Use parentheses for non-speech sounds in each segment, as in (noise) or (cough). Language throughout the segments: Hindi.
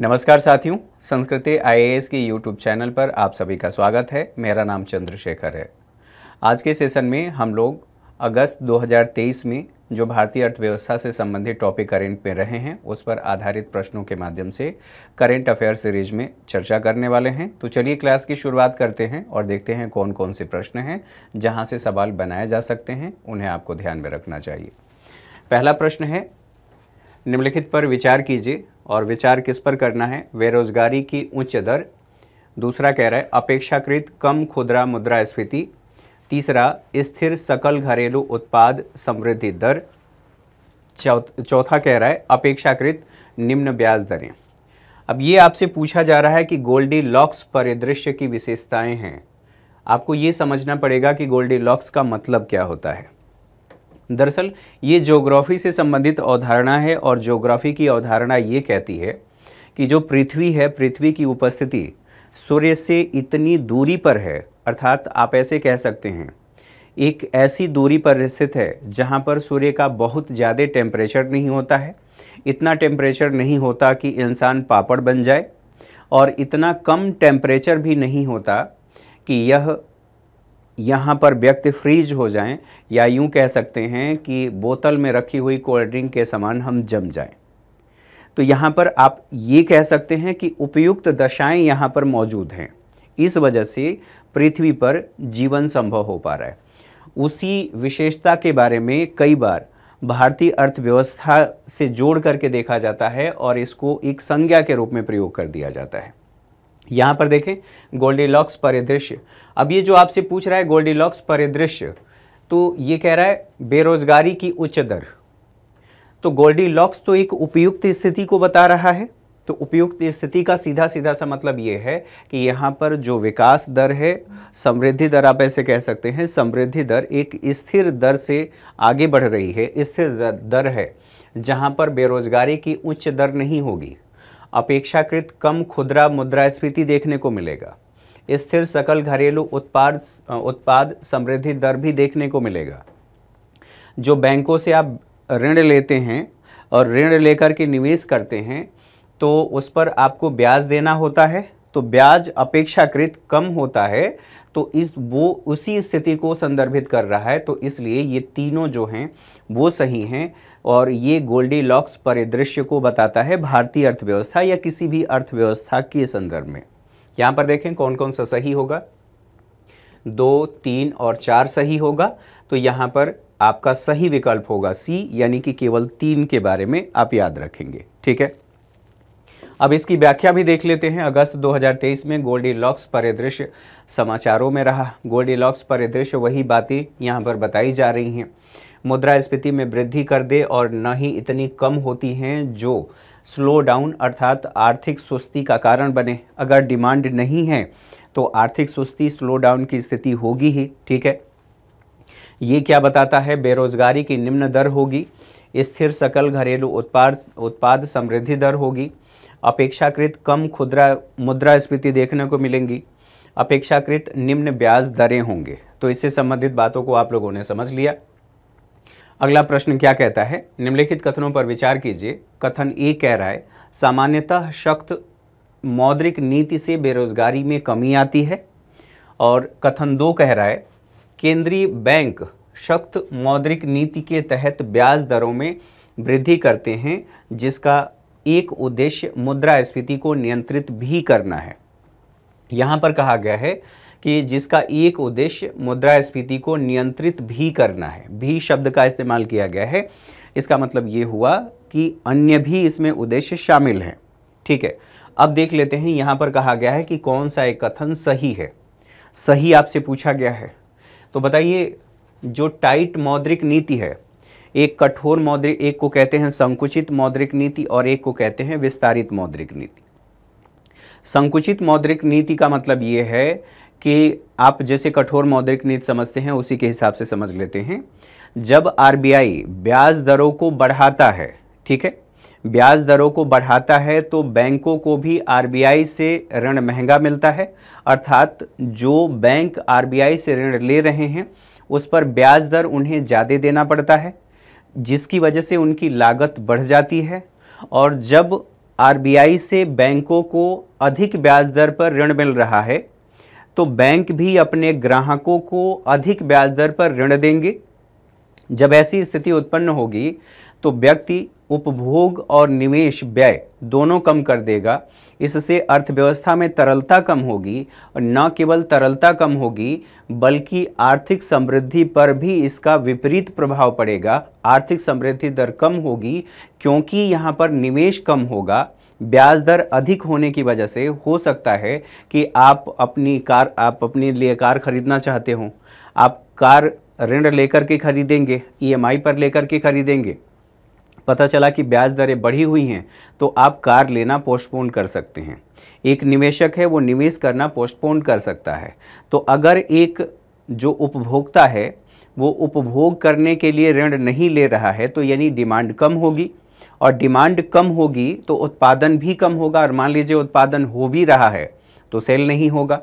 नमस्कार साथियों संस्कृति आईएएस के यूट्यूब चैनल पर आप सभी का स्वागत है मेरा नाम चंद्रशेखर है आज के सेशन में हम लोग अगस्त 2023 में जो भारतीय अर्थव्यवस्था से संबंधित टॉपिक करेंट में रहे हैं उस पर आधारित प्रश्नों के माध्यम से करेंट अफेयर सीरीज में चर्चा करने वाले हैं तो चलिए क्लास की शुरुआत करते हैं और देखते हैं कौन कौन से प्रश्न हैं जहाँ से सवाल बनाए जा सकते हैं उन्हें आपको ध्यान में रखना चाहिए पहला प्रश्न है निम्नलिखित पर विचार कीजिए और विचार किस पर करना है बेरोजगारी की उच्च दर दूसरा कह रहा है अपेक्षाकृत कम खुदरा मुद्रास्फीति तीसरा स्थिर सकल घरेलू उत्पाद समृद्धि दर चौथा कह रहा है अपेक्षाकृत निम्न ब्याज दरें अब ये आपसे पूछा जा रहा है कि गोल्डी लॉक्स परिदृश्य की विशेषताएं हैं आपको ये समझना पड़ेगा कि गोल्डी लॉक्स का मतलब क्या होता है दरअसल ये जोग्राफ़ी से संबंधित अवधारणा है और जोग्राफ़ी की अवधारणा ये कहती है कि जो पृथ्वी है पृथ्वी की उपस्थिति सूर्य से इतनी दूरी पर है अर्थात आप ऐसे कह सकते हैं एक ऐसी दूरी पर स्थित है जहाँ पर सूर्य का बहुत ज़्यादा टेम्परेचर नहीं होता है इतना टेम्परेचर नहीं होता कि इंसान पापड़ बन जाए और इतना कम टेम्परेचर भी नहीं होता कि यह यहाँ पर व्यक्ति फ्रीज हो जाएं या यूं कह सकते हैं कि बोतल में रखी हुई कोल्ड ड्रिंक के समान हम जम जाएं तो यहाँ पर आप ये कह सकते हैं कि उपयुक्त दशाएं यहाँ पर मौजूद हैं इस वजह से पृथ्वी पर जीवन संभव हो पा रहा है उसी विशेषता के बारे में कई बार भारतीय अर्थव्यवस्था से जोड़ करके देखा जाता है और इसको एक संज्ञा के रूप में प्रयोग कर दिया जाता है यहाँ पर देखें गोल्डी लॉक्स परिदृश्य अब ये जो आपसे पूछ रहा है गोल्डी लॉक्स परिदृश्य तो ये कह रहा है बेरोजगारी की उच्च दर तो गोल्डी लॉक्स तो एक उपयुक्त स्थिति को बता रहा है तो उपयुक्त स्थिति का सीधा सीधा सा मतलब ये है कि यहाँ पर जो विकास दर है समृद्धि दर आप ऐसे कह सकते हैं समृद्धि दर एक स्थिर दर से आगे बढ़ रही है स्थिर दर है जहाँ पर बेरोजगारी की उच्च दर नहीं होगी अपेक्षाकृत कम खुदरा मुद्रास्फीति देखने को मिलेगा स्थिर सकल घरेलू उत्पाद उत्पाद समृद्धि दर भी देखने को मिलेगा जो बैंकों से आप ऋण लेते हैं और ऋण लेकर के निवेश करते हैं तो उस पर आपको ब्याज देना होता है तो ब्याज अपेक्षाकृत कम होता है तो इस वो उसी स्थिति को संदर्भित कर रहा है तो इसलिए ये तीनों जो हैं वो सही हैं और ये गोल्डी लॉक्स परिदृश्य को बताता है भारतीय अर्थव्यवस्था या किसी भी अर्थव्यवस्था के संदर्भ में यहां पर देखें कौन कौन सा सही होगा दो तीन और चार सही होगा तो यहाँ पर आपका सही विकल्प होगा सी यानी कि केवल तीन के बारे में आप याद रखेंगे ठीक है अब इसकी व्याख्या भी देख लेते हैं अगस्त 2023 में गोल्डी लॉक्स परिदृश्य समाचारों में रहा गोल्डी लॉक्स परिदृश्य वही बातें यहां पर बताई जा रही हैं मुद्रास्फीति में वृद्धि कर दे और न ही इतनी कम होती हैं जो स्लो डाउन अर्थात आर्थिक सुस्ती का कारण बने अगर डिमांड नहीं है तो आर्थिक सुस्ती स्लो डाउन की स्थिति होगी ही ठीक है ये क्या बताता है बेरोजगारी की निम्न दर होगी स्थिर सकल घरेलू उत्पाद उत्पाद समृद्धि दर होगी अपेक्षाकृत कम खुदरा मुद्रास्फीति देखने को मिलेंगी अपेक्षाकृत निम्न ब्याज दरें होंगे तो इससे संबंधित बातों को आप लोगों ने समझ लिया अगला प्रश्न क्या कहता है निम्नलिखित कथनों पर विचार कीजिए कथन ए कह रहा है सामान्यतः सख्त मौद्रिक नीति से बेरोजगारी में कमी आती है और कथन दो कह रहा है केंद्रीय बैंक सख्त मौद्रिक नीति के तहत ब्याज दरों में वृद्धि करते हैं जिसका एक उद्देश्य मुद्रास्फीति को नियंत्रित भी करना है यहाँ पर कहा गया है कि जिसका एक उद्देश्य मुद्रास्फीति को नियंत्रित भी करना है भी शब्द का इस्तेमाल किया गया है इसका मतलब ये हुआ कि अन्य भी इसमें उद्देश्य शामिल हैं ठीक है अब देख लेते हैं यहाँ पर कहा गया है कि कौन सा एक कथन सही है सही आपसे पूछा गया है तो बताइए जो टाइट मौद्रिक नीति है एक कठोर मौद्रिक एक को कहते हैं संकुचित मौद्रिक नीति और एक को कहते हैं विस्तारित मौद्रिक नीति संकुचित मौद्रिक नीति का मतलब ये है कि आप जैसे कठोर मौद्रिक नीति समझते हैं उसी के हिसाब से समझ लेते हैं जब आरबीआई ब्याज दरों को बढ़ाता है ठीक है ब्याज दरों को बढ़ाता है तो बैंकों को भी आरबीआई से ऋण महंगा मिलता है अर्थात जो बैंक आरबीआई से ऋण ले रहे हैं उस पर ब्याज दर उन्हें ज़्यादा देना पड़ता है जिसकी वजह से उनकी लागत बढ़ जाती है और जब आरबीआई से बैंकों को अधिक ब्याज दर पर ऋण मिल रहा है तो बैंक भी अपने ग्राहकों को अधिक ब्याज दर पर ऋण देंगे जब ऐसी स्थिति उत्पन्न होगी तो व्यक्ति उपभोग और निवेश व्यय दोनों कम कर देगा इससे अर्थव्यवस्था में तरलता कम होगी और न केवल तरलता कम होगी बल्कि आर्थिक समृद्धि पर भी इसका विपरीत प्रभाव पड़ेगा आर्थिक समृद्धि दर कम होगी क्योंकि यहाँ पर निवेश कम होगा ब्याज दर अधिक होने की वजह से हो सकता है कि आप अपनी कार आप अपने लिए कार खरीदना चाहते हो आप कार ऋण लेकर के खरीदेंगे ईएमआई e पर लेकर के खरीदेंगे पता चला कि ब्याज दरें बढ़ी हुई हैं तो आप कार लेना पोस्टपोन कर सकते हैं एक निवेशक है वो निवेश करना पोस्टपोन कर सकता है तो अगर एक जो उपभोक्ता है वो उपभोग करने के लिए ऋण नहीं ले रहा है तो यानी डिमांड कम होगी और डिमांड कम होगी तो उत्पादन भी कम होगा और मान लीजिए उत्पादन हो भी रहा है तो सेल नहीं होगा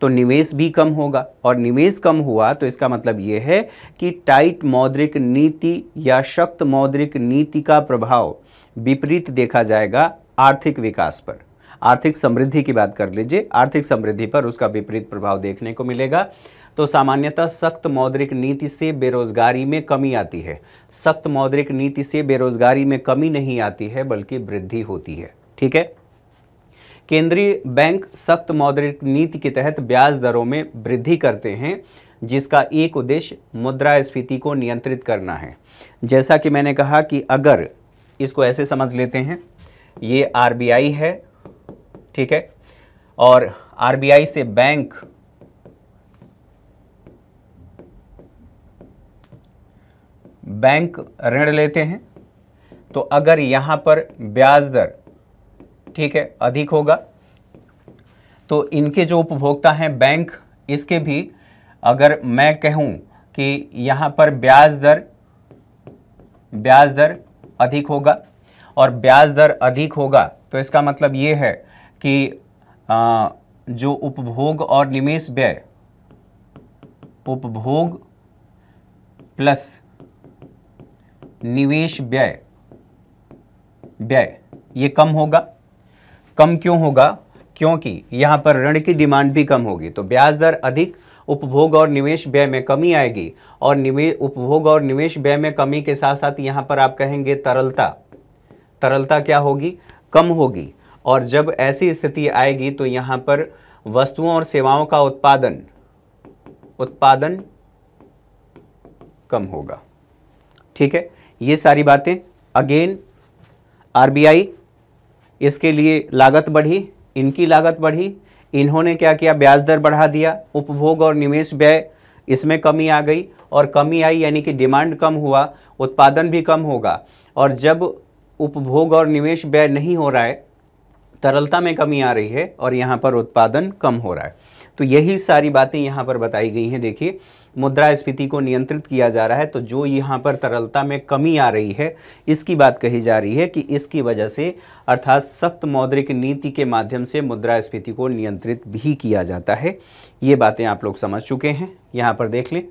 तो निवेश भी कम होगा और निवेश कम हुआ तो इसका मतलब ये है कि टाइट मौद्रिक नीति या सख्त मौद्रिक नीति का प्रभाव विपरीत देखा जाएगा आर्थिक विकास पर आर्थिक समृद्धि की बात कर लीजिए आर्थिक समृद्धि पर उसका विपरीत प्रभाव देखने को मिलेगा तो सामान्यतः सख्त मौद्रिक नीति से बेरोजगारी में कमी आती है सख्त मौद्रिक नीति से बेरोजगारी में कमी नहीं आती है बल्कि वृद्धि होती है ठीक है केंद्रीय बैंक सख्त मौद्रिक नीति के तहत ब्याज दरों में वृद्धि करते हैं जिसका एक उद्देश्य मुद्रास्फीति को नियंत्रित करना है जैसा कि मैंने कहा कि अगर इसको ऐसे समझ लेते हैं ये आरबीआई है ठीक है और आरबीआई से बैंक बैंक ऋण लेते हैं तो अगर यहां पर ब्याज दर ठीक है अधिक होगा तो इनके जो उपभोक्ता हैं बैंक इसके भी अगर मैं कहूं कि यहां पर ब्याज दर ब्याज दर अधिक होगा और ब्याज दर अधिक होगा तो इसका मतलब यह है कि आ, जो उपभोग और निवेश व्यय उपभोग प्लस निवेश व्यय व्यय ये कम होगा कम क्यों होगा क्योंकि यहां पर ऋण की डिमांड भी कम होगी तो ब्याज दर अधिक उपभोग और निवेश व्यय में कमी आएगी और निवेश उपभोग और निवेश व्यय में कमी के साथ साथ यहां पर आप कहेंगे तरलता तरलता क्या होगी कम होगी और जब ऐसी स्थिति आएगी तो यहां पर वस्तुओं और सेवाओं का उत्पादन उत्पादन कम होगा ठीक है ये सारी बातें अगेन आरबीआई इसके लिए लागत बढ़ी इनकी लागत बढ़ी इन्होंने क्या किया ब्याज दर बढ़ा दिया उपभोग और निवेश व्यय इसमें कमी आ गई और कमी आई यानी कि डिमांड कम हुआ उत्पादन भी कम होगा और जब उपभोग और निवेश व्यय नहीं हो रहा है तरलता में कमी आ रही है और यहाँ पर उत्पादन कम हो रहा है तो यही सारी बातें यहाँ पर बताई गई हैं देखिए मुद्रास्फीति को नियंत्रित किया जा रहा है तो जो यहाँ पर तरलता में कमी आ रही है इसकी बात कही जा रही है कि इसकी वजह से अर्थात सख्त मौद्रिक नीति के माध्यम से मुद्रास्फीति को नियंत्रित भी किया जाता है ये बातें आप लोग समझ चुके हैं यहाँ पर देख लें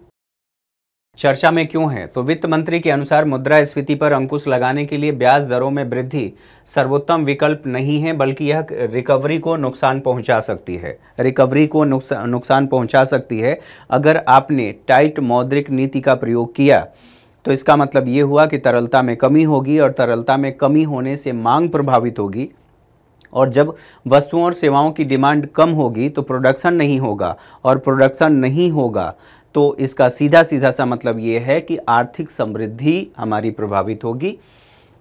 चर्चा में क्यों है तो वित्त मंत्री के अनुसार मुद्रा स्फीति पर अंकुश लगाने के लिए ब्याज दरों में वृद्धि सर्वोत्तम विकल्प नहीं है बल्कि यह रिकवरी को नुकसान पहुंचा सकती है रिकवरी को नुकसान नुकसान पहुंचा सकती है अगर आपने टाइट मौद्रिक नीति का प्रयोग किया तो इसका मतलब ये हुआ कि तरलता में कमी होगी और तरलता में कमी होने से मांग प्रभावित होगी और जब वस्तुओं और सेवाओं की डिमांड कम होगी तो प्रोडक्शन नहीं होगा और प्रोडक्शन नहीं होगा तो इसका सीधा सीधा सा मतलब ये है कि आर्थिक समृद्धि हमारी प्रभावित होगी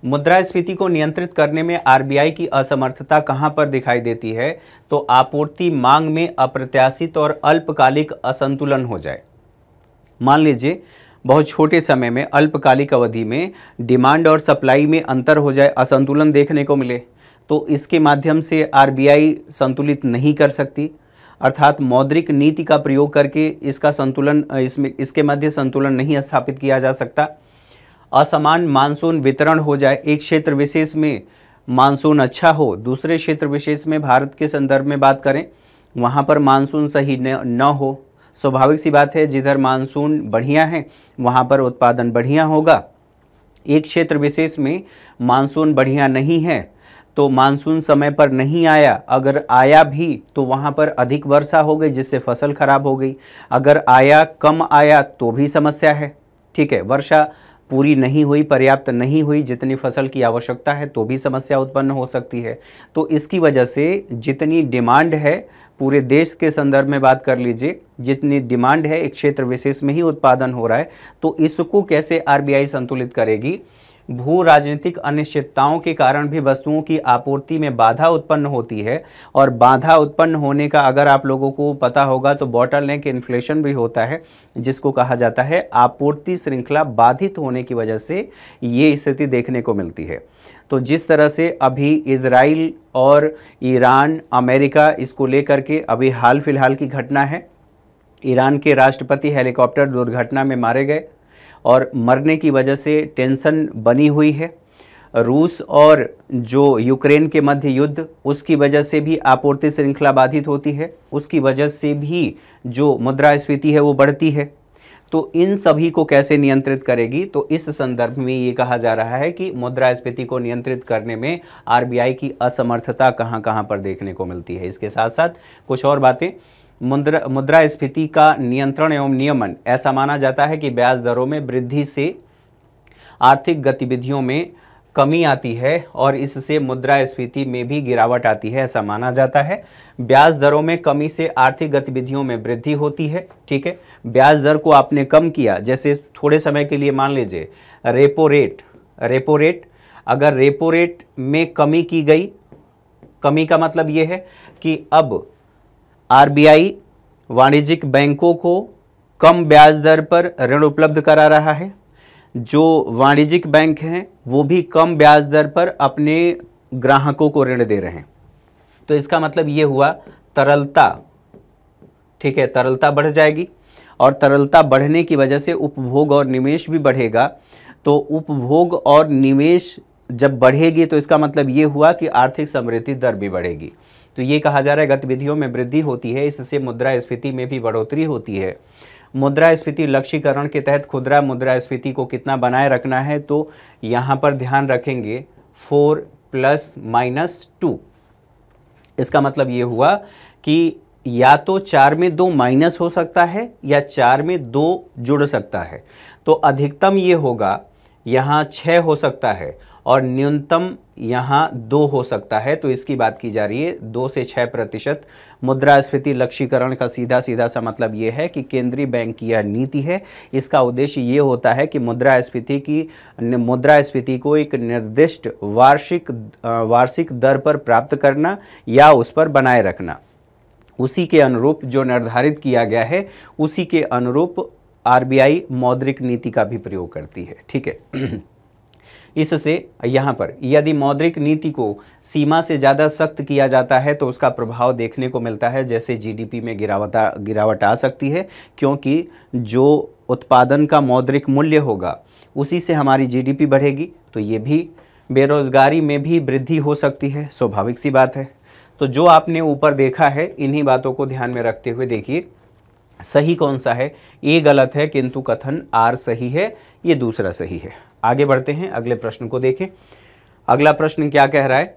मुद्रास्फीति को नियंत्रित करने में आरबीआई की असमर्थता कहाँ पर दिखाई देती है तो आपूर्ति मांग में अप्रत्याशित और अल्पकालिक असंतुलन हो जाए मान लीजिए बहुत छोटे समय में अल्पकालिक अवधि में डिमांड और सप्लाई में अंतर हो जाए असंतुलन देखने को मिले तो इसके माध्यम से आरबीआई संतुलित नहीं कर सकती अर्थात मौद्रिक नीति का प्रयोग करके इसका संतुलन इसमें इसके मध्य संतुलन नहीं स्थापित किया जा सकता असमान मानसून वितरण हो जाए एक क्षेत्र विशेष में मानसून अच्छा हो दूसरे क्षेत्र विशेष में भारत के संदर्भ में बात करें वहाँ पर मानसून सही न, न हो स्वाभाविक सी बात है जिधर मानसून बढ़िया है वहाँ पर उत्पादन बढ़िया होगा एक क्षेत्र विशेष में मानसून बढ़िया नहीं है तो मानसून समय पर नहीं आया अगर आया भी तो वहाँ पर अधिक वर्षा हो गई जिससे फसल खराब हो गई अगर आया कम आया तो भी समस्या है ठीक है वर्षा पूरी नहीं हुई पर्याप्त नहीं हुई जितनी फसल की आवश्यकता है तो भी समस्या उत्पन्न हो सकती है तो इसकी वजह से जितनी डिमांड है पूरे देश के संदर्भ में बात कर लीजिए जितनी डिमांड है एक क्षेत्र विशेष में ही उत्पादन हो रहा है तो इसको कैसे आरबीआई संतुलित करेगी भू राजनीतिक अनिश्चितताओं के कारण भी वस्तुओं की आपूर्ति में बाधा उत्पन्न होती है और बाधा उत्पन्न होने का अगर आप लोगों को पता होगा तो बॉटल नेक इन्फ्लेशन भी होता है जिसको कहा जाता है आपूर्ति श्रृंखला बाधित होने की वजह से ये स्थिति देखने को मिलती है तो जिस तरह से अभी इसराइल और ईरान अमेरिका इसको लेकर के अभी हाल फिलहाल की घटना है ईरान के राष्ट्रपति हेलीकॉप्टर दुर्घटना में मारे गए और मरने की वजह से टेंशन बनी हुई है रूस और जो यूक्रेन के मध्य युद्ध उसकी वजह से भी आपूर्ति श्रृंखला बाधित होती है उसकी वजह से भी जो मुद्रास्फीति है वो बढ़ती है तो इन सभी को कैसे नियंत्रित करेगी तो इस संदर्भ में ये कहा जा रहा है कि मुद्रास्फीति को नियंत्रित करने में आरबीआई की असमर्थता कहाँ कहाँ पर देखने को मिलती है इसके साथ साथ कुछ और बातें मुद्रा मुद्रास्फीति का नियंत्रण एवं नियमन ऐसा माना जाता है कि ब्याज दरों में वृद्धि से आर्थिक गतिविधियों में कमी आती है और इससे मुद्रा स्फीति में भी गिरावट आती है ऐसा माना जाता है ब्याज दरों में कमी से आर्थिक गतिविधियों में वृद्धि होती है ठीक है ब्याज दर को आपने कम किया जैसे थोड़े समय के लिए मान लीजिए रेपो रेट रेपो रेट अगर रेपो रेट में कमी की गई कमी का मतलब ये है कि अब आरबीआई वाणिज्यिक बैंकों को कम ब्याज दर पर ऋण उपलब्ध करा रहा है जो वाणिज्यिक बैंक हैं वो भी कम ब्याज दर पर अपने ग्राहकों को ऋण दे रहे हैं तो इसका मतलब ये हुआ तरलता ठीक है तरलता बढ़ जाएगी और तरलता बढ़ने की वजह से उपभोग और निवेश भी बढ़ेगा तो उपभोग और निवेश जब बढ़ेगी तो इसका मतलब ये हुआ कि आर्थिक समृद्धि दर भी बढ़ेगी तो ये कहा जा रहा है गतिविधियों में वृद्धि होती है इससे मुद्रा स्फीति में भी बढ़ोतरी होती है मुद्रा स्फीति लक्ष्यीकरण के तहत खुदरा मुद्रास्फीति को कितना बनाए रखना है तो यहाँ पर ध्यान रखेंगे फोर प्लस माइनस टू इसका मतलब ये हुआ कि या तो चार में दो माइनस हो सकता है या चार में दो जुड़ सकता है तो अधिकतम ये होगा यहाँ छः हो सकता है और न्यूनतम यहाँ दो हो सकता है तो इसकी बात की जा रही है दो से छः प्रतिशत मुद्रास्फीति लक्ष्यीकरण का सीधा सीधा सा मतलब ये है कि केंद्रीय बैंक की यह नीति है इसका उद्देश्य ये होता है कि मुद्रास्फीति की मुद्रास्फीति को एक निर्दिष्ट वार्षिक वार्षिक दर पर प्राप्त करना या उस पर बनाए रखना उसी के अनुरूप जो निर्धारित किया गया है उसी के अनुरूप आरबीआई मौद्रिक नीति का भी प्रयोग करती है ठीक है इससे यहाँ पर यदि मौद्रिक नीति को सीमा से ज़्यादा सख्त किया जाता है तो उसका प्रभाव देखने को मिलता है जैसे जीडीपी में गिरावट गिरावट आ सकती है क्योंकि जो उत्पादन का मौद्रिक मूल्य होगा उसी से हमारी जीडीपी बढ़ेगी तो ये भी बेरोज़गारी में भी वृद्धि हो सकती है स्वाभाविक सी बात है तो जो आपने ऊपर देखा है इन्हीं बातों को ध्यान में रखते हुए देखिए सही कौन सा है ए गलत है किंतु कथन आर सही है ये दूसरा सही है आगे बढ़ते हैं अगले प्रश्न को देखें अगला प्रश्न क्या कह रहा है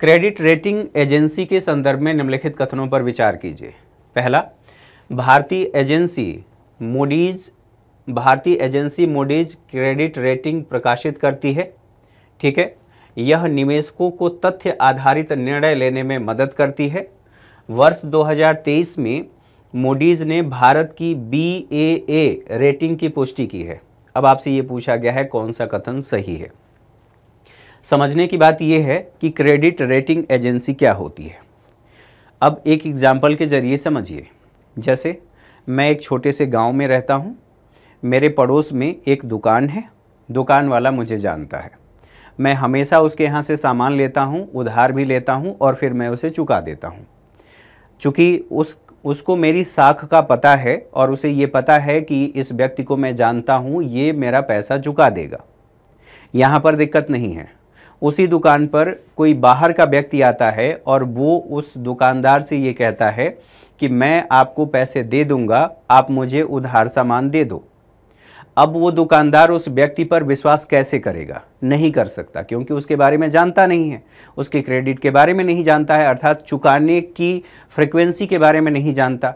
क्रेडिट रेटिंग एजेंसी के संदर्भ में निम्नलिखित कथनों पर विचार कीजिए पहला भारतीय एजेंसी मोडीज भारतीय एजेंसी मोडीज क्रेडिट रेटिंग प्रकाशित करती है ठीक है यह निवेशकों को तथ्य आधारित निर्णय लेने में मदद करती है वर्ष 2023 में मोडीज ने भारत की बी ए रेटिंग की पुष्टि की है अब आपसे ये पूछा गया है कौन सा कथन सही है समझने की बात यह है कि क्रेडिट रेटिंग एजेंसी क्या होती है अब एक एग्ज़ाम्पल के ज़रिए समझिए जैसे मैं एक छोटे से गांव में रहता हूं, मेरे पड़ोस में एक दुकान है दुकान वाला मुझे जानता है मैं हमेशा उसके यहाँ से सामान लेता हूँ उधार भी लेता हूँ और फिर मैं उसे चुका देता हूँ चूँकि उस उसको मेरी साख का पता है और उसे ये पता है कि इस व्यक्ति को मैं जानता हूँ ये मेरा पैसा चुका देगा यहाँ पर दिक्कत नहीं है उसी दुकान पर कोई बाहर का व्यक्ति आता है और वो उस दुकानदार से ये कहता है कि मैं आपको पैसे दे दूँगा आप मुझे उधार सामान दे दो अब वो दुकानदार उस व्यक्ति पर विश्वास कैसे करेगा नहीं कर सकता क्योंकि उसके बारे में जानता नहीं है उसके क्रेडिट के बारे में नहीं जानता है अर्थात चुकाने की फ्रिक्वेंसी के बारे में नहीं जानता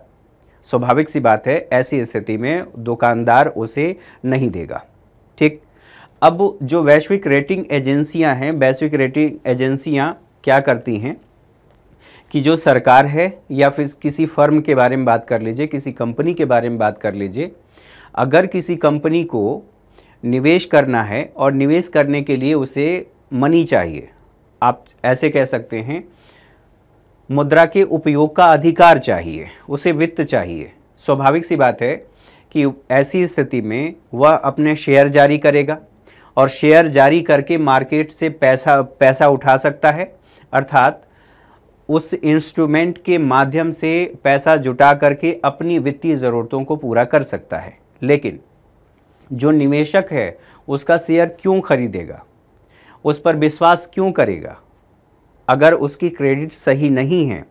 स्वाभाविक सी बात है ऐसी स्थिति में दुकानदार उसे नहीं देगा ठीक अब जो वैश्विक रेटिंग एजेंसियां हैं वैश्विक रेटिंग एजेंसियां क्या करती हैं कि जो सरकार है या फिर किसी फर्म के बारे में बात कर लीजिए किसी कंपनी के बारे में बात कर लीजिए अगर किसी कंपनी को निवेश करना है और निवेश करने के लिए उसे मनी चाहिए आप ऐसे कह सकते हैं मुद्रा के उपयोग का अधिकार चाहिए उसे वित्त चाहिए स्वाभाविक सी बात है कि ऐसी स्थिति में वह अपने शेयर जारी करेगा और शेयर जारी करके मार्केट से पैसा पैसा उठा सकता है अर्थात उस इंस्ट्रूमेंट के माध्यम से पैसा जुटा करके अपनी वित्तीय ज़रूरतों को पूरा कर सकता है लेकिन जो निवेशक है उसका शेयर क्यों खरीदेगा उस पर विश्वास क्यों करेगा अगर उसकी क्रेडिट सही नहीं है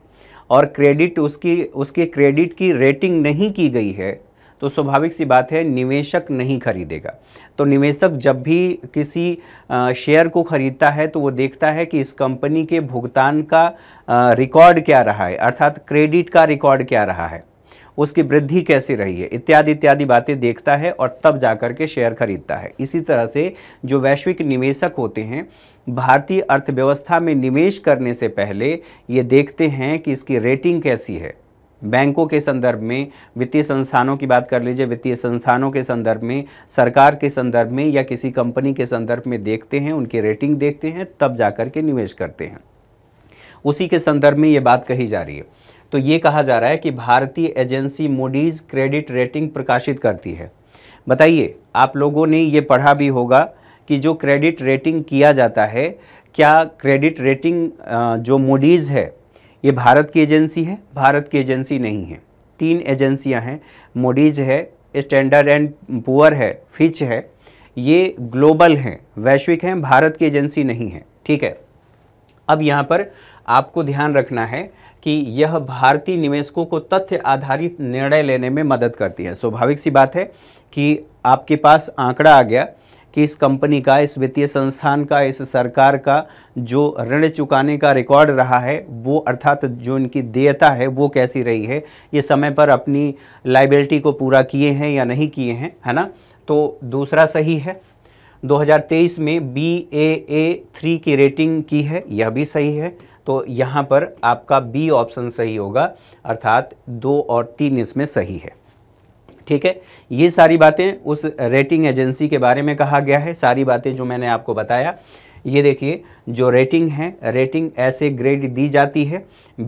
और क्रेडिट उसकी उसके क्रेडिट की रेटिंग नहीं की गई है तो स्वाभाविक सी बात है निवेशक नहीं खरीदेगा तो निवेशक जब भी किसी शेयर को खरीदता है तो वो देखता है कि इस कंपनी के भुगतान का रिकॉर्ड क्या रहा है अर्थात क्रेडिट का रिकॉर्ड क्या रहा है उसकी वृद्धि कैसी रही है इत्यादि इत्यादि बातें देखता है और तब जाकर के शेयर खरीदता है इसी तरह से जो वैश्विक निवेशक होते हैं भारतीय अर्थव्यवस्था में निवेश करने से पहले ये देखते हैं कि इसकी रेटिंग कैसी है बैंकों के संदर्भ में वित्तीय संस्थानों की बात कर लीजिए वित्तीय संस्थानों के संदर्भ में सरकार के संदर्भ में या किसी कंपनी के संदर्भ में देखते हैं उनकी रेटिंग देखते हैं तब जाकर के निवेश करते हैं उसी के संदर्भ में ये बात कही जा रही है तो ये कहा जा रहा है कि भारतीय एजेंसी मोडीज क्रेडिट रेटिंग प्रकाशित करती है बताइए आप लोगों ने ये पढ़ा भी होगा कि जो क्रेडिट रेटिंग किया जाता है क्या क्रेडिट रेटिंग जो मोडीज़ है ये भारत की एजेंसी है भारत की एजेंसी नहीं है तीन एजेंसियां हैं मोडीज़ है स्टैंडर्ड एंड पुअर है फिच है ये ग्लोबल हैं वैश्विक हैं भारत की एजेंसी नहीं है ठीक है अब यहाँ पर आपको ध्यान रखना है कि यह भारतीय निवेशकों को तथ्य आधारित निर्णय लेने में मदद करती है स्वाभाविक सी बात है कि आपके पास आंकड़ा आ गया कि इस कंपनी का इस वित्तीय संस्थान का इस सरकार का जो ऋण चुकाने का रिकॉर्ड रहा है वो अर्थात जो इनकी देयता है वो कैसी रही है ये समय पर अपनी लाइबिलिटी को पूरा किए हैं या नहीं किए हैं है ना तो दूसरा सही है 2023 में बी ए ए थ्री की रेटिंग की है यह भी सही है तो यहाँ पर आपका बी ऑप्शन सही होगा अर्थात दो और तीन इसमें सही है ठीक है ये सारी बातें उस रेटिंग एजेंसी के बारे में कहा गया है सारी बातें जो मैंने आपको बताया ये देखिए जो रेटिंग है रेटिंग ऐसे ग्रेड दी जाती है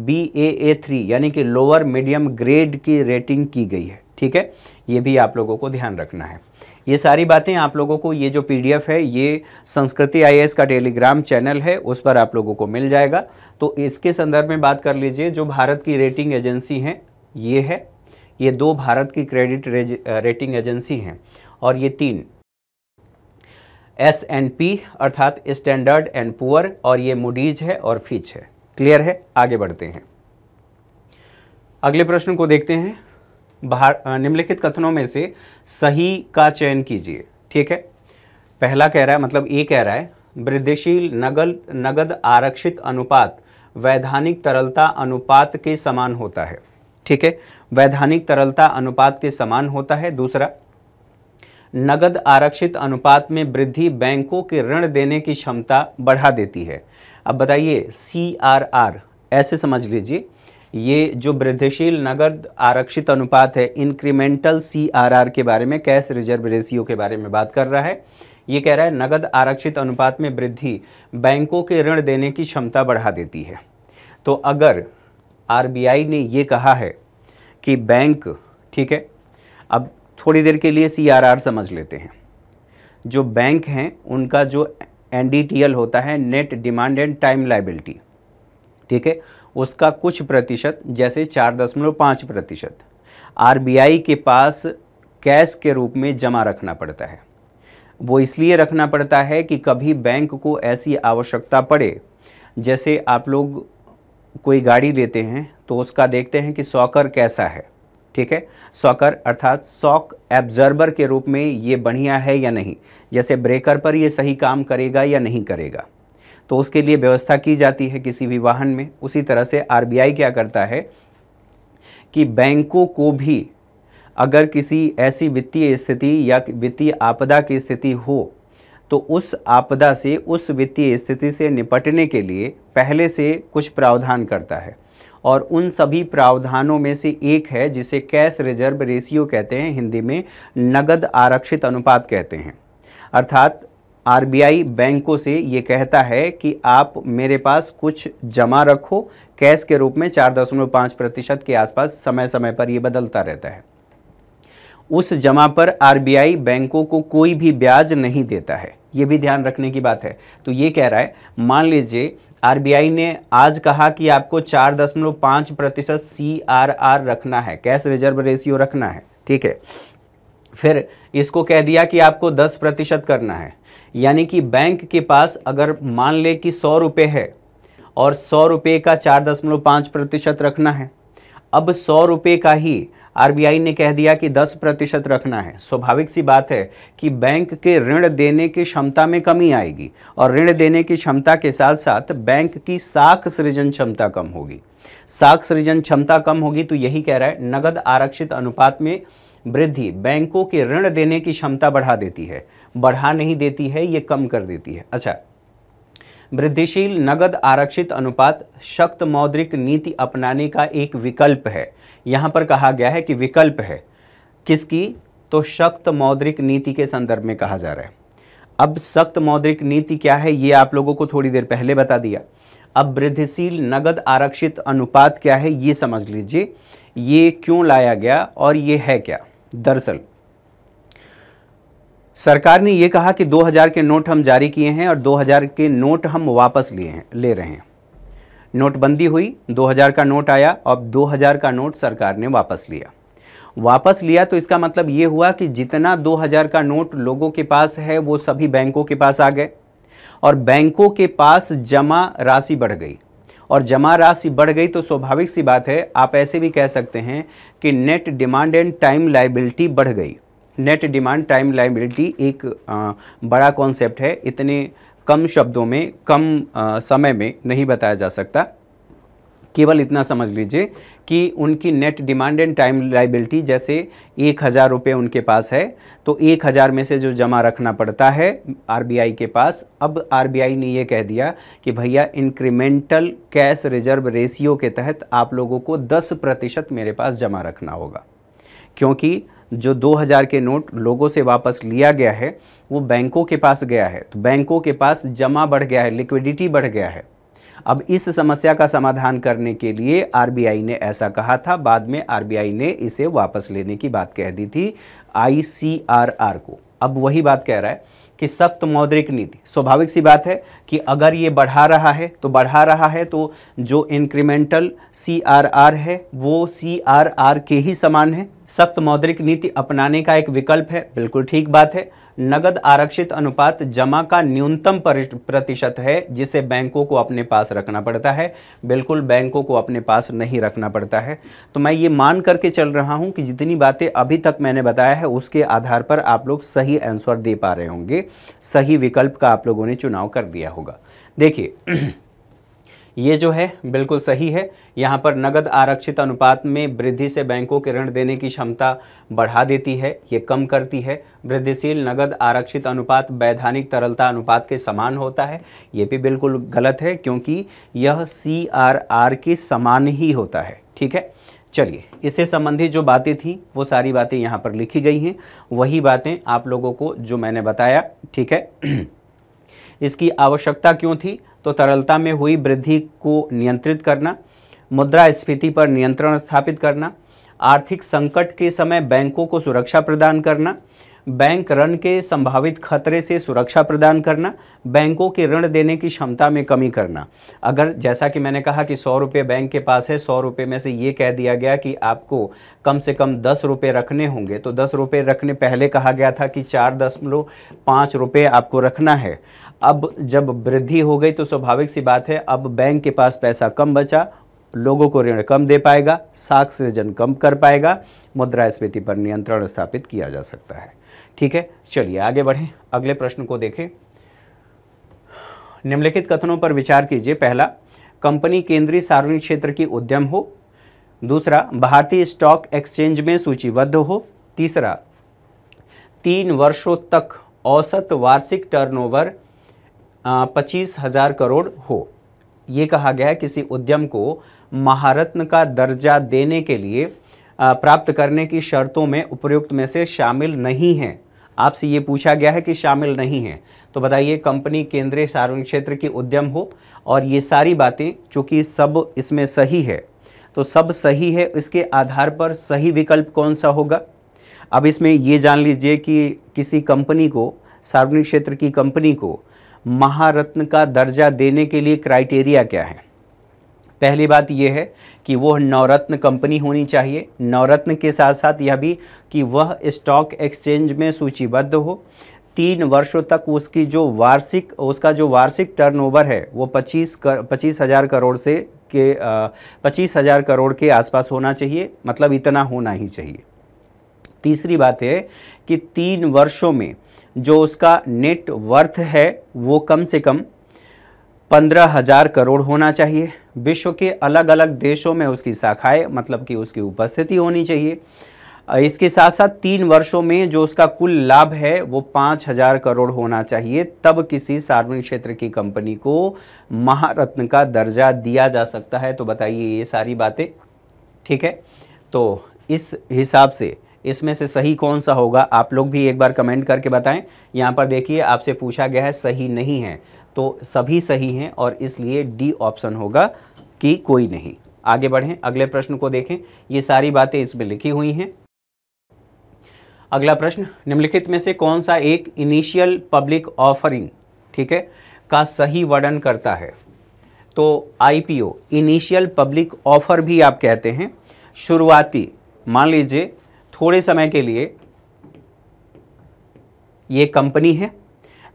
बी ए ए थ्री यानी कि लोअर मीडियम ग्रेड की रेटिंग की गई है ठीक है ये भी आप लोगों को ध्यान रखना है ये सारी बातें आप लोगों को ये जो पीडीएफ है ये संस्कृति आईएएस का टेलीग्राम चैनल है उस पर आप लोगों को मिल जाएगा तो इसके संदर्भ में बात कर लीजिए जो भारत की रेटिंग एजेंसी हैं ये है ये दो भारत की क्रेडिट रेटिंग एजेंसी हैं और ये तीन एस एंड पी अर्थात स्टैंडर्ड एंड पुअर और ये मुडीज है और फिच है क्लियर है आगे बढ़ते हैं अगले प्रश्न को देखते हैं निम्नलिखित कथनों में से सही का चयन कीजिए ठीक है पहला कह रहा है मतलब ये कह रहा है वृद्धिशील नगल नगद आरक्षित अनुपात वैधानिक तरलता अनुपात के समान होता है ठीक है वैधानिक तरलता अनुपात के समान होता है दूसरा नगद आरक्षित अनुपात में वृद्धि बैंकों के ऋण देने की क्षमता बढ़ा देती है अब बताइए सी आर आर ऐसे समझ लीजिए ये जो वृद्धिशील नगद आरक्षित अनुपात है इंक्रीमेंटल सीआरआर के बारे में कैश रिजर्व रेशियो के बारे में बात कर रहा है ये कह रहा है नगद आरक्षित अनुपात में वृद्धि बैंकों के ऋण देने की क्षमता बढ़ा देती है तो अगर आरबीआई ने ये कहा है कि बैंक ठीक है अब थोड़ी देर के लिए सीआरआर समझ लेते हैं जो बैंक हैं उनका जो एनडीटीएल होता है net demand and time liability ठीक है उसका कुछ प्रतिशत जैसे चार दशमलव पाँच प्रतिशत आर के पास कैश के रूप में जमा रखना पड़ता है वो इसलिए रखना पड़ता है कि कभी बैंक को ऐसी आवश्यकता पड़े जैसे आप लोग कोई गाड़ी लेते हैं तो उसका देखते हैं कि सॉकर कैसा है ठीक है सॉकर अर्थात सॉक एब्जर्बर के रूप में ये बढ़िया है या नहीं जैसे ब्रेकर पर ये सही काम करेगा या नहीं करेगा तो उसके लिए व्यवस्था की जाती है किसी भी वाहन में उसी तरह से आरबीआई क्या करता है कि बैंकों को भी अगर किसी ऐसी वित्तीय स्थिति या वित्तीय आपदा की स्थिति हो तो उस आपदा से उस वित्तीय स्थिति से निपटने के लिए पहले से कुछ प्रावधान करता है और उन सभी प्रावधानों में से एक है जिसे कैश रिजर्व रेशियो कहते हैं हिंदी में नगद आरक्षित अनुपात कहते हैं अर्थात आरबीआई बैंकों से ये कहता है कि आप मेरे पास कुछ जमा रखो कैश के रूप में चार दशमलव पाँच प्रतिशत के आसपास समय समय पर यह बदलता रहता है उस जमा पर आरबीआई बैंकों को कोई भी ब्याज नहीं देता है ये भी ध्यान रखने की बात है तो ये कह रहा है मान लीजिए आरबीआई ने आज कहा कि आपको चार दशमलव पाँच प्रतिशत सी रखना है कैश रिजर्व रेशियो रखना है ठीक है फिर इसको कह दिया कि आपको दस प्रतिशत करना है यानी कि बैंक के पास अगर मान ले कि सौ रुपये है और सौ रुपये का चार दशमलव पाँच प्रतिशत रखना है अब सौ रुपये का ही आरबीआई ने कह दिया कि दस प्रतिशत रखना है स्वाभाविक सी बात है कि बैंक के ऋण देने की क्षमता में कमी आएगी और ऋण देने की क्षमता के साथ साथ बैंक की साख सृजन क्षमता कम होगी साख सृजन क्षमता कम होगी तो यही कह रहा है नगद आरक्षित अनुपात में वृद्धि बैंकों के ऋण देने की क्षमता बढ़ा देती है बढ़ा नहीं देती है ये कम कर देती है अच्छा वृद्धिशील नगद आरक्षित अनुपात शक्त मौद्रिक नीति अपनाने का एक विकल्प है यहाँ पर कहा गया है कि विकल्प है किसकी तो शक्त मौद्रिक नीति के संदर्भ में कहा जा रहा है अब सख्त मौद्रिक नीति क्या है ये आप लोगों को थोड़ी देर पहले बता दिया अब वृद्धिशील नगद आरक्षित अनुपात क्या है ये समझ लीजिए ये क्यों लाया गया और ये है क्या दरअसल सरकार ने ये कहा कि 2000 के नोट हम जारी किए हैं और 2000 के नोट हम वापस लिए हैं ले रहे हैं नोटबंदी हुई 2000 का नोट आया और 2000 का नोट सरकार ने वापस लिया वापस लिया तो इसका मतलब ये हुआ कि जितना 2000 का नोट लोगों के पास है वो सभी बैंकों के पास आ गए और बैंकों के पास जमा राशि बढ़ गई और जमा राशि बढ़ गई तो स्वाभाविक सी बात है आप ऐसे भी कह सकते हैं कि net demand and time liability बढ़ गई नेट डिमांड टाइम लाइबिलिटी एक बड़ा कॉन्सेप्ट है इतने कम शब्दों में कम समय में नहीं बताया जा सकता केवल इतना समझ लीजिए कि उनकी net demand and time liability जैसे एक हज़ार रुपये उनके पास है तो एक हज़ार में से जो जमा रखना पड़ता है आरबीआई के पास अब आरबीआई ने ये कह दिया कि भैया इंक्रीमेंटल कैश रिजर्व रेशियो के तहत आप लोगों को दस प्रतिशत मेरे पास जमा रखना होगा क्योंकि जो 2000 के नोट लोगों से वापस लिया गया है वो बैंकों के पास गया है तो बैंकों के पास जमा बढ़ गया है लिक्विडिटी बढ़ गया है अब इस समस्या का समाधान करने के लिए आरबीआई ने ऐसा कहा था बाद में आरबीआई ने इसे वापस लेने की बात कह दी थी आईसीआरआर को अब वही बात कह रहा है कि सख्त मौद्रिक नीति स्वाभाविक सी बात है कि अगर ये बढ़ा रहा है तो बढ़ा रहा है तो जो इंक्रीमेंटल सीआरआर है वो सीआरआर के ही समान है सख्त मौद्रिक नीति अपनाने का एक विकल्प है बिल्कुल ठीक बात है नगद आरक्षित अनुपात जमा का न्यूनतम प्रतिशत है जिसे बैंकों को अपने पास रखना पड़ता है बिल्कुल बैंकों को अपने पास नहीं रखना पड़ता है तो मैं ये मान करके चल रहा हूँ कि जितनी बातें अभी तक मैंने बताया है उसके आधार पर आप लोग सही आंसर दे पा रहे होंगे सही विकल्प का आप लोगों ने चुनाव कर दिया होगा देखिए (clears throat) ये जो है बिल्कुल सही है यहाँ पर नगद आरक्षित अनुपात में वृद्धि से बैंकों के ऋण देने की क्षमता बढ़ा देती है ये कम करती है वृद्धिशील नगद आरक्षित अनुपात वैधानिक तरलता अनुपात के समान होता है ये भी बिल्कुल गलत है क्योंकि यह सी आर आर के समान ही होता है ठीक है चलिए इससे संबंधित जो बातें थी वो सारी बातें यहाँ पर लिखी गई हैं वही बातें आप लोगों को जो मैंने बताया ठीक है (clears throat) इसकी आवश्यकता क्यों थी तो तरलता में हुई वृद्धि को नियंत्रित करना मुद्रा स्फीति पर नियंत्रण स्थापित करना आर्थिक संकट के समय बैंकों को सुरक्षा प्रदान करना बैंक ऋण के संभावित खतरे से सुरक्षा प्रदान करना बैंकों के ऋण देने की क्षमता में कमी करना अगर जैसा कि मैंने कहा कि सौ रुपये बैंक के पास है सौ रुपये में से ये कह दिया गया कि आपको कम से कम दस रुपये रखने होंगे तो दस रुपये रखने पहले कहा गया था कि चार दशमलव पाँच रुपये आपको रखना है अब जब वृद्धि हो गई तो स्वाभाविक सी बात है अब बैंक के पास पैसा कम बचा लोगों को ऋण कम दे पाएगा साख सृजन कम कर पाएगा मुद्रास्फीति पर नियंत्रण स्थापित किया जा सकता है ठीक है चलिए आगे बढ़ें अगले प्रश्न को देखें निम्नलिखित कथनों पर विचार कीजिए पहला कंपनी केंद्रीय सार्वजनिक क्षेत्र की उद्यम हो दूसरा भारतीय स्टॉक एक्सचेंज में सूचीबद्ध हो तीसरा तीन वर्षों तक औसत वार्षिक टर्नओवर पच्चीस हजार करोड़ हो ये कहा गया है किसी उद्यम को महारत्न का दर्जा देने के लिए प्राप्त करने की शर्तों में उपयुक्त में से शामिल नहीं हैं आपसे ये पूछा गया है कि शामिल नहीं है तो बताइए कंपनी केंद्रीय सार्वजनिक क्षेत्र की उद्यम हो और ये सारी बातें चूँकि सब इसमें सही है तो सब सही है इसके आधार पर सही विकल्प कौन सा होगा अब इसमें ये जान लीजिए कि किसी कंपनी को सार्वजनिक क्षेत्र की कंपनी को महारत्न का दर्जा देने के लिए क्राइटेरिया क्या है पहली बात यह है कि वह नवरत्न कंपनी होनी चाहिए नवरत्न के साथ साथ यह भी कि वह स्टॉक एक्सचेंज में सूचीबद्ध हो तीन वर्षों तक उसकी जो वार्षिक उसका जो वार्षिक टर्नओवर है वो पच्चीस कर पच्चीस हज़ार करोड़ से के पच्चीस हज़ार करोड़ के आसपास होना चाहिए मतलब इतना होना ही चाहिए तीसरी बात है कि तीन वर्षों में जो उसका नेट वर्थ है वो कम से कम पंद्रह हज़ार करोड़ होना चाहिए विश्व के अलग अलग देशों में उसकी शाखाएं मतलब कि उसकी उपस्थिति होनी चाहिए इसके साथ साथ तीन वर्षों में जो उसका कुल लाभ है वो पाँच हज़ार करोड़ होना चाहिए तब किसी सार्वजनिक क्षेत्र की कंपनी को महारत्न का दर्जा दिया जा सकता है तो बताइए ये सारी बातें ठीक है तो इस हिसाब से इसमें से सही कौन सा होगा आप लोग भी एक बार कमेंट करके बताएं यहाँ पर देखिए आपसे पूछा गया है सही नहीं है तो सभी सही हैं और इसलिए डी ऑप्शन होगा कि कोई नहीं आगे बढ़ें अगले प्रश्न को देखें ये सारी बातें इसमें लिखी हुई हैं अगला प्रश्न निम्नलिखित में से कौन सा एक इनिशियल पब्लिक ऑफरिंग ठीक है का सही वर्णन करता है तो आईपीओ इनिशियल पब्लिक ऑफर भी आप कहते हैं शुरुआती मान लीजिए थोड़े समय के लिए ये कंपनी है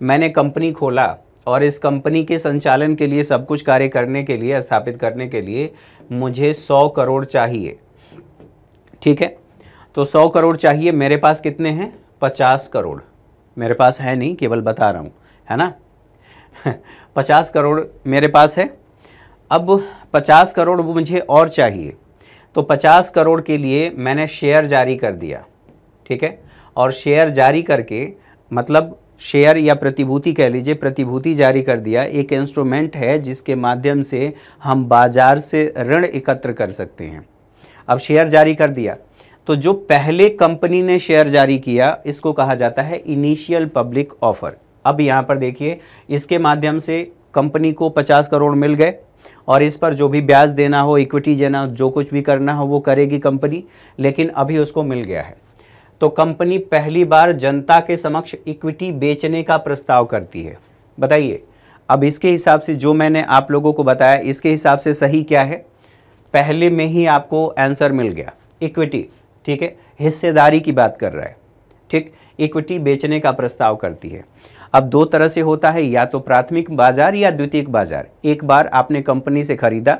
मैंने कंपनी खोला और इस कंपनी के संचालन के लिए सब कुछ कार्य करने के लिए स्थापित करने के लिए मुझे सौ करोड़ चाहिए ठीक है तो सौ करोड़ चाहिए मेरे पास कितने हैं पचास करोड़ मेरे पास है नहीं केवल बता रहा हूँ है ना (laughs) पचास करोड़ मेरे पास है अब पचास करोड़ मुझे और चाहिए तो 50 करोड़ के लिए मैंने शेयर जारी कर दिया ठीक है और शेयर जारी करके मतलब शेयर या प्रतिभूति कह लीजिए प्रतिभूति जारी कर दिया एक इंस्ट्रूमेंट है जिसके माध्यम से हम बाजार से ऋण एकत्र कर सकते हैं अब शेयर जारी कर दिया तो जो पहले कंपनी ने शेयर जारी किया इसको कहा जाता है इनिशियल पब्लिक ऑफर अब यहाँ पर देखिए इसके माध्यम से कंपनी को 50 करोड़ मिल गए और इस पर जो भी ब्याज देना हो इक्विटी देना हो जो कुछ भी करना हो वो करेगी कंपनी लेकिन अभी उसको मिल गया है तो कंपनी पहली बार जनता के समक्ष इक्विटी बेचने का प्रस्ताव करती है बताइए अब इसके हिसाब से जो मैंने आप लोगों को बताया इसके हिसाब से सही क्या है पहले में ही आपको आंसर मिल गया इक्विटी ठीक है हिस्सेदारी की बात कर रहा है ठीक इक्विटी बेचने का प्रस्ताव करती है अब दो तरह से होता है या तो प्राथमिक बाजार या द्वितीयक बाजार एक बार आपने कंपनी से ख़रीदा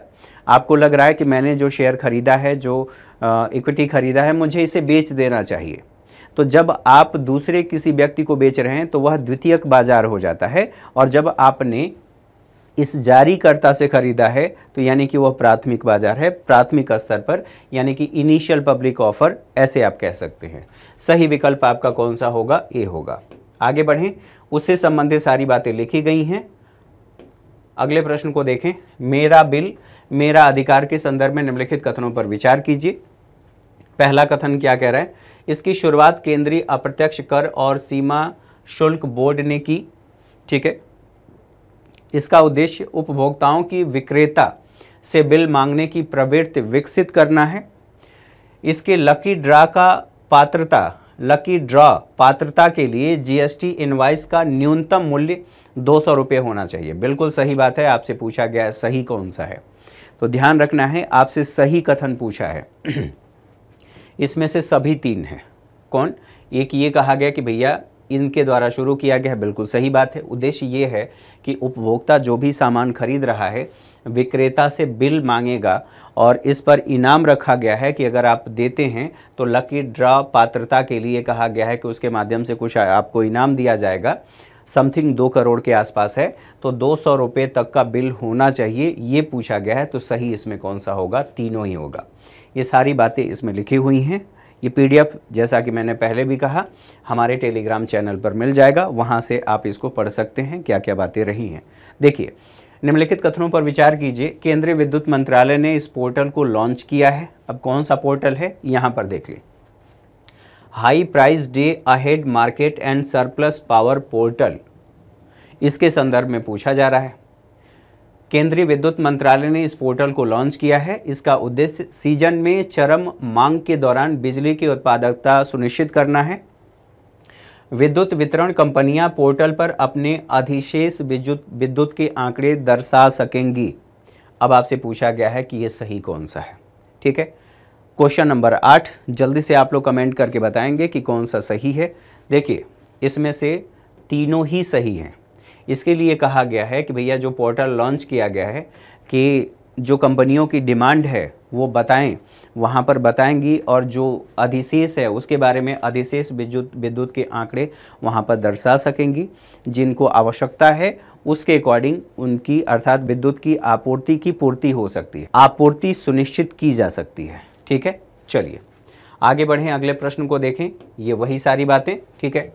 आपको लग रहा है कि मैंने जो शेयर ख़रीदा है जो इक्विटी ख़रीदा है मुझे इसे बेच देना चाहिए तो जब आप दूसरे किसी व्यक्ति को बेच रहे हैं तो वह द्वितीयक बाजार हो जाता है और जब आपने इस जारीकर्ता से ख़रीदा है तो यानी कि वह प्राथमिक बाज़ार है प्राथमिक स्तर पर यानी कि इनिशियल पब्लिक ऑफ़र ऐसे आप कह सकते हैं सही विकल्प आपका कौन सा होगा ए होगा आगे बढ़ें उससे संबंधित सारी बातें लिखी गई हैं अगले प्रश्न को देखें मेरा बिल मेरा अधिकार के संदर्भ में निम्नलिखित कथनों पर विचार कीजिए पहला कथन क्या कह रहा है इसकी शुरुआत केंद्रीय अप्रत्यक्ष कर और सीमा शुल्क बोर्ड ने की ठीक है इसका उद्देश्य उपभोक्ताओं की विक्रेता से बिल मांगने की प्रवृत्ति विकसित करना है इसके लकी ड्रा का पात्रता लकी ड्रॉ पात्रता के लिए जीएसटी इनवाइस का न्यूनतम मूल्य दो सौ रुपये होना चाहिए बिल्कुल सही बात है आपसे पूछा गया सही कौन सा है तो ध्यान रखना है आपसे सही कथन पूछा है (clears throat) इसमें से सभी तीन हैं कौन एक ये कहा गया कि भैया इनके द्वारा शुरू किया गया है बिल्कुल सही बात है उद्देश्य ये है कि उपभोक्ता जो भी सामान खरीद रहा है विक्रेता से बिल मांगेगा और इस पर इनाम रखा गया है कि अगर आप देते हैं तो लकी ड्रा पात्रता के लिए कहा गया है कि उसके माध्यम से कुछ आपको इनाम दिया जाएगा समथिंग दो करोड़ के आसपास है तो दो सौ रुपये तक का बिल होना चाहिए ये पूछा गया है तो सही इसमें कौन सा होगा तीनों ही होगा ये सारी बातें इसमें लिखी हुई हैं ये पीडीएफ जैसा कि मैंने पहले भी कहा हमारे टेलीग्राम चैनल पर मिल जाएगा वहाँ से आप इसको पढ़ सकते हैं क्या क्या बातें रही हैं देखिए निम्नलिखित कथनों पर विचार कीजिए केंद्रीय विद्युत मंत्रालय ने इस पोर्टल को लॉन्च किया है अब कौन सा पोर्टल है यहाँ पर देख लें high price day ahead market and surplus power portal इसके संदर्भ में पूछा जा रहा है केंद्रीय विद्युत मंत्रालय ने इस पोर्टल को लॉन्च किया है इसका उद्देश्य सीजन में चरम मांग के दौरान बिजली की उत्पादकता सुनिश्चित करना है विद्युत वितरण कंपनियां पोर्टल पर अपने अधिशेष विद्युत विद्युत के आंकड़े दर्शा सकेंगी अब आपसे पूछा गया है कि ये सही कौन सा है ठीक है क्वेश्चन नंबर आठ जल्दी से आप लोग कमेंट करके बताएंगे कि कौन सा सही है देखिए इसमें से तीनों ही सही हैं इसके लिए कहा गया है कि भैया जो पोर्टल लॉन्च किया गया है कि जो कंपनियों की डिमांड है वो बताएं वहाँ पर बताएंगी और जो अधिशेष है उसके बारे में अधिशेष विद्युत विद्युत के आंकड़े वहाँ पर दर्शा सकेंगी जिनको आवश्यकता है उसके अकॉर्डिंग उनकी अर्थात विद्युत की आपूर्ति की पूर्ति हो सकती है आपूर्ति सुनिश्चित की जा सकती है ठीक है चलिए आगे बढ़ें अगले प्रश्न को देखें ये वही सारी बातें ठीक है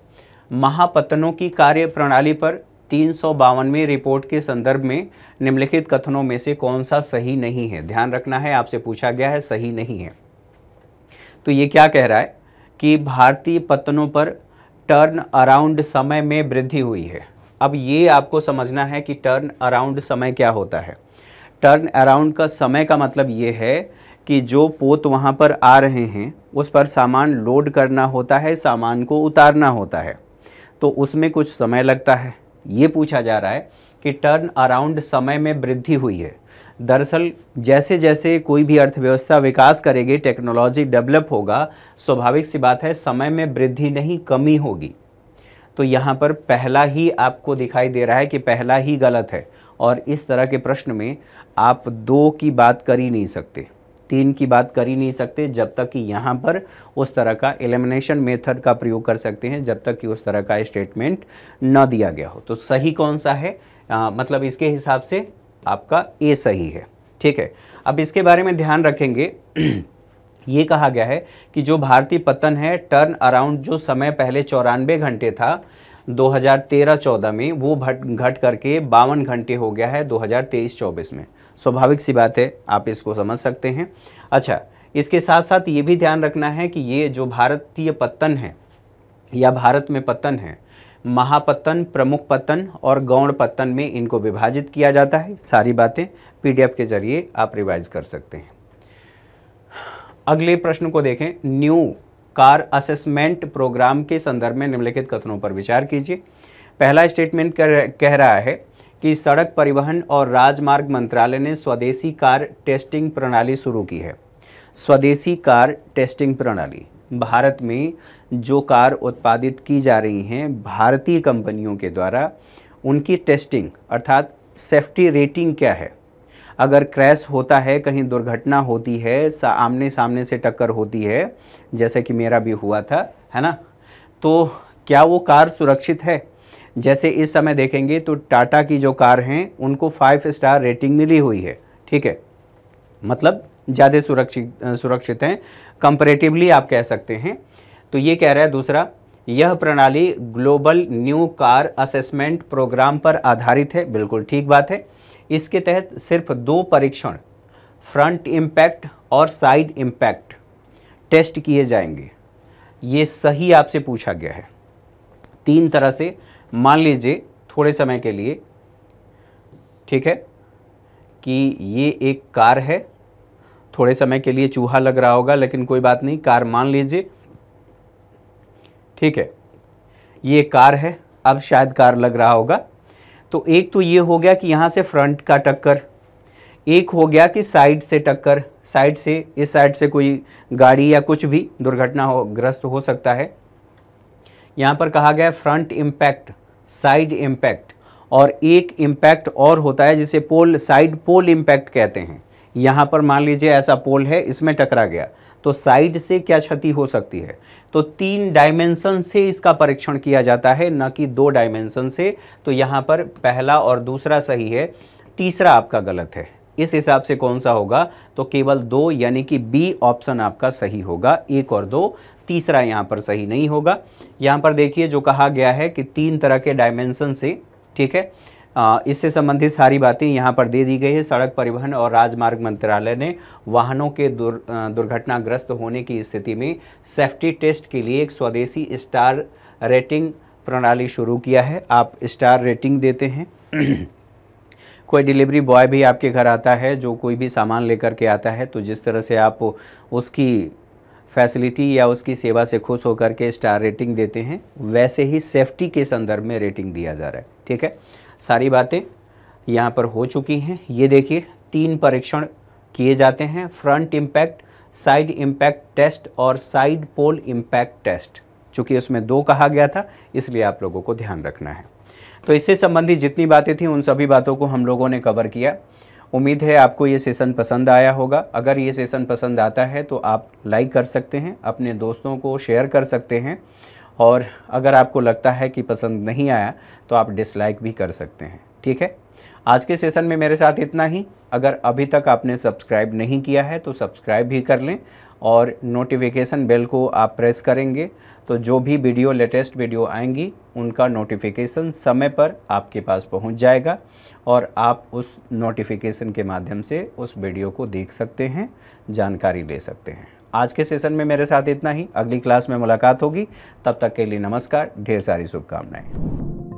महापतनों की कार्य प्रणाली पर तीन सौ बावनवे रिपोर्ट के संदर्भ में निम्नलिखित कथनों में से कौन सा सही नहीं है ध्यान रखना है आपसे पूछा गया है सही नहीं है तो ये क्या कह रहा है कि भारतीय पतनों पर टर्न अराउंड समय में वृद्धि हुई है अब ये आपको समझना है कि टर्न अराउंड समय क्या होता है टर्न अराउंड का समय का मतलब ये है कि जो पोत वहाँ पर आ रहे हैं उस पर सामान लोड करना होता है सामान को उतारना होता है तो उसमें कुछ समय लगता है ये पूछा जा रहा है कि टर्न अराउंड समय में वृद्धि हुई है दरअसल जैसे जैसे कोई भी अर्थव्यवस्था विकास करेगी टेक्नोलॉजी डेवलप होगा स्वाभाविक सी बात है समय में वृद्धि नहीं कमी होगी तो यहाँ पर पहला ही आपको दिखाई दे रहा है कि पहला ही गलत है और इस तरह के प्रश्न में आप दो की बात कर ही नहीं सकते तीन की बात कर ही नहीं सकते जब तक कि यहाँ पर उस तरह का एलिमिनेशन मेथड का प्रयोग कर सकते हैं जब तक कि उस तरह का स्टेटमेंट न दिया गया हो तो सही कौन सा है आ, मतलब इसके हिसाब से आपका ए सही है ठीक है अब इसके बारे में ध्यान रखेंगे (clears throat) ये कहा गया है कि जो भारतीय पतन है टर्न अराउंड जो समय पहले चौरानवे घंटे था 2013-14 में वो घट घट करके बावन घंटे हो गया है 2023-24 में स्वाभाविक सी बात है आप इसको समझ सकते हैं अच्छा इसके साथ साथ ये भी ध्यान रखना है कि ये जो भारतीय पत्तन है या भारत में पत्तन है महापत्तन प्रमुख पत्तन और गौण पत्तन में इनको विभाजित किया जाता है सारी बातें पीडीएफ के जरिए आप रिवाइज कर सकते हैं अगले प्रश्न को देखें न्यू कार असेसमेंट प्रोग्राम के संदर्भ में निम्नलिखित कथनों पर विचार कीजिए पहला स्टेटमेंट कह रहा है कि सड़क परिवहन और राजमार्ग मंत्रालय ने स्वदेशी कार टेस्टिंग प्रणाली शुरू की है स्वदेशी कार टेस्टिंग प्रणाली भारत में जो कार उत्पादित की जा रही हैं भारतीय कंपनियों के द्वारा उनकी टेस्टिंग अर्थात सेफ्टी रेटिंग क्या है अगर क्रैश होता है कहीं दुर्घटना होती है आमने सामने से टक्कर होती है जैसे कि मेरा भी हुआ था है ना तो क्या वो कार सुरक्षित है जैसे इस समय देखेंगे तो टाटा की जो कार हैं उनको फाइव स्टार रेटिंग मिली हुई है ठीक है मतलब ज़्यादा सुरक्षित सुरक्षित हैं कंपेरेटिवली आप कह सकते हैं तो ये कह रहा है दूसरा यह प्रणाली global new car assessment programme पर आधारित है बिल्कुल ठीक बात है इसके तहत सिर्फ दो परीक्षण फ्रंट इम्पैक्ट और साइड इम्पैक्ट टेस्ट किए जाएंगे ये सही आपसे पूछा गया है तीन तरह से मान लीजिए थोड़े समय के लिए ठीक है कि ये एक कार है थोड़े समय के लिए चूहा लग रहा होगा लेकिन कोई बात नहीं कार मान लीजिए ठीक है ये कार है अब शायद कार लग रहा होगा तो एक तो ये हो गया कि यहाँ से फ्रंट का टक्कर एक हो गया कि साइड से टक्कर साइड से इस साइड से कोई गाड़ी या कुछ भी दुर्घटना हो ग्रस्त हो सकता है यहाँ पर कहा गया है फ्रंट इम्पैक्ट साइड इम्पैक्ट और एक इम्पैक्ट और होता है जिसे पोल साइड पोल इम्पैक्ट कहते हैं यहाँ पर मान लीजिए ऐसा पोल है इसमें टकरा गया तो साइड से क्या क्षति हो सकती है तो तीन डायमेंशन से इसका परीक्षण किया जाता है न कि दो डायमेंशन से तो यहाँ पर पहला और दूसरा सही है तीसरा आपका गलत है इस हिसाब से कौन सा होगा तो केवल दो यानी कि बी ऑप्शन आपका सही होगा एक और दो तीसरा यहाँ पर सही नहीं होगा यहाँ पर देखिए जो कहा गया है कि तीन तरह के डायमेंशन से ठीक है इससे संबंधित सारी बातें यहाँ पर दे दी गई है सड़क परिवहन और राजमार्ग मंत्रालय ने वाहनों के दुर दुर्घटनाग्रस्त होने की स्थिति में सेफ्टी टेस्ट के लिए एक स्वदेशी स्टार रेटिंग प्रणाली शुरू किया है आप स्टार रेटिंग देते हैं (clears throat) कोई डिलीवरी बॉय भी आपके घर आता है जो कोई भी सामान लेकर के आता है तो जिस तरह से आप उसकी फैसिलिटी या उसकी सेवा से खुश होकर के स्टार रेटिंग देते हैं वैसे ही सेफ्टी के संदर्भ में रेटिंग दिया जा रहा है ठीक है सारी बातें यहाँ पर हो चुकी हैं ये देखिए तीन परीक्षण किए जाते हैं front impact side impact test और साइड पोल इम्पैक्ट टेस्ट चूँकि उसमें दो कहा गया था इसलिए आप लोगों को ध्यान रखना है तो इससे संबंधित जितनी बातें थी उन सभी बातों को हम लोगों ने कवर किया उम्मीद है आपको ये सेशन पसंद आया होगा अगर ये सेशन पसंद आता है तो आप लाइक कर सकते हैं अपने दोस्तों को शेयर कर सकते हैं और अगर आपको लगता है कि पसंद नहीं आया तो आप डिसलाइक भी कर सकते हैं ठीक है आज के सेशन में मेरे साथ इतना ही अगर अभी तक आपने सब्सक्राइब नहीं किया है तो सब्सक्राइब भी कर लें और नोटिफिकेशन बेल को आप प्रेस करेंगे तो जो भी वीडियो लेटेस्ट वीडियो आएंगी उनका नोटिफिकेशन समय पर आपके पास पहुंच जाएगा और आप उस नोटिफिकेशन के माध्यम से उस वीडियो को देख सकते हैं जानकारी ले सकते हैं आज के सेशन में मेरे साथ इतना ही अगली क्लास में मुलाकात होगी तब तक के लिए नमस्कार ढेर सारी शुभकामनाएँ